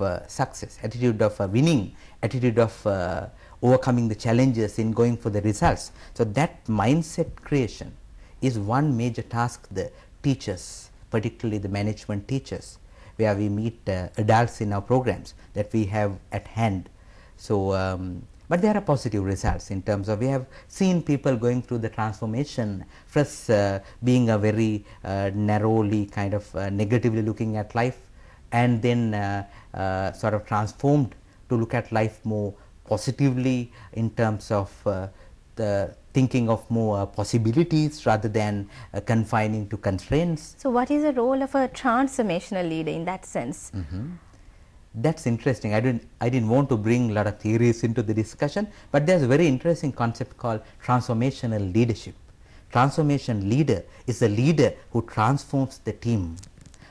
Uh, success, attitude of uh, winning, attitude of uh, overcoming the challenges in going for the results. So, that mindset creation is one major task the teachers, particularly the management teachers, where we meet uh, adults in our programs that we have at hand. So, um, but there are positive results in terms of we have seen people going through the transformation, first uh, being a very uh, narrowly kind of negatively looking at life and then uh, uh, sort of transformed to look at life more positively in terms of uh, the thinking of more possibilities rather than confining to constraints. So, what is the role of a transformational leader in that sense? Mm -hmm that's interesting. I didn't I didn't want to bring a lot of theories into the discussion, but there's a very interesting concept called transformational leadership. Transformation leader is a leader who transforms the team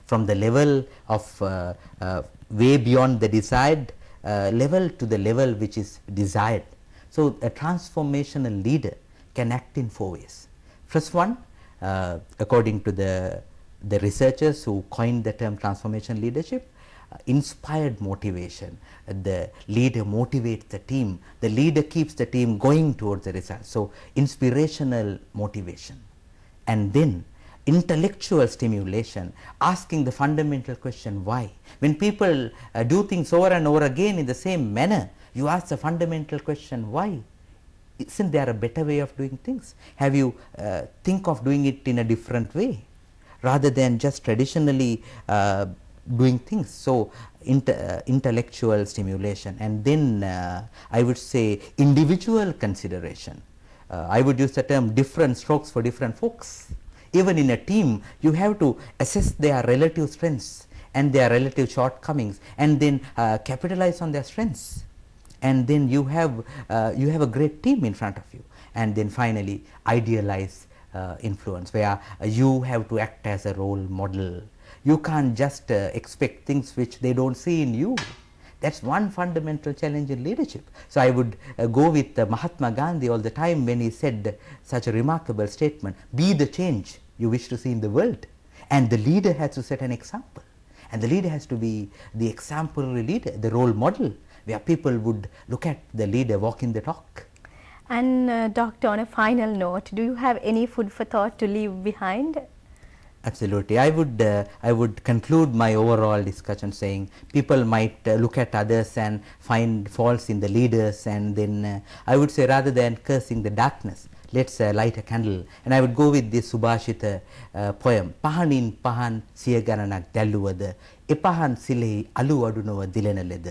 from the level of uh, uh, way beyond the desired uh, level to the level which is desired. So, a transformational leader can act in four ways. First one uh, according to the, the researchers who coined the term transformation leadership uh, inspired motivation, the leader motivates the team, the leader keeps the team going towards the result. So, inspirational motivation and then intellectual stimulation, asking the fundamental question why. When people uh, do things over and over again in the same manner, you ask the fundamental question why. Isn't there a better way of doing things? Have you uh, think of doing it in a different way rather than just traditionally uh, doing things. So, inter, uh, intellectual stimulation and then uh, I would say individual consideration. Uh, I would use the term different strokes for different folks. Even in a team, you have to assess their relative strengths and their relative shortcomings and then uh, capitalize on their strengths and then you have uh, you have a great team in front of you and then finally idealize uh, influence where uh, you have to act as a role model you can't just uh, expect things which they don't see in you that is one fundamental challenge in leadership. So, I would uh, go with uh, Mahatma Gandhi all the time when he said such a remarkable statement, be the change you wish to see in the world and the leader has to set an example and the leader has to be the exemplary leader, the role model where people would look at the leader walking the talk. And uh, doctor on a final note, do you have any food for thought to leave behind Absolutely. I would uh, I would conclude my overall discussion saying people might uh, look at others and find faults in the leaders and then uh, I would say rather than cursing the darkness, let's uh, light a candle. And I would go with this Subhashita uh, poem. පහනින් පහන් සිය ගණනක් දැල්ලුවද එපහන් සිලෙහි අලු අඩු නොව දිලෙන ලෙද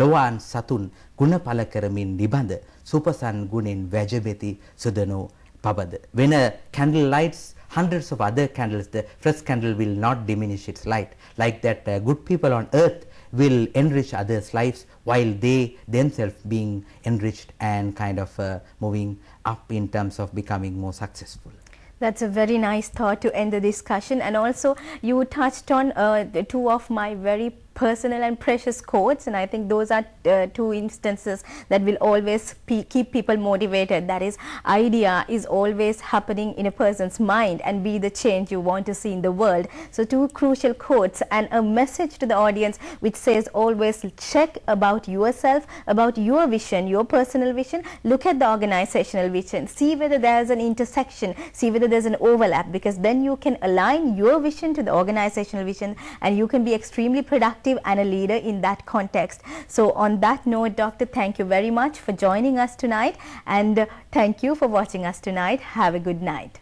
ලොවාන් සතුන් ගුණ පළ කරමින් නිබඳ සුපසන් ගුණෙන් වැජබෙති සුදනෝ පබද වෙන candle lights hundreds of other candles, the first candle will not diminish its light. Like that uh, good people on earth will enrich others' lives while they themselves being enriched and kind of uh, moving up in terms of becoming more successful. That's a very nice thought to end the discussion and also you touched on uh, two of my very personal and precious quotes and I think those are uh, two instances that will always pe keep people motivated that is idea is always happening in a person's mind and be the change you want to see in the world so two crucial quotes and a message to the audience which says always check about yourself about your vision your personal vision look at the organizational vision see whether there's an intersection see whether there's an overlap because then you can align your vision to the organizational vision and you can be extremely productive and a leader in that context. So on that note, Doctor, thank you very much for joining us tonight and thank you for watching us tonight. Have a good night.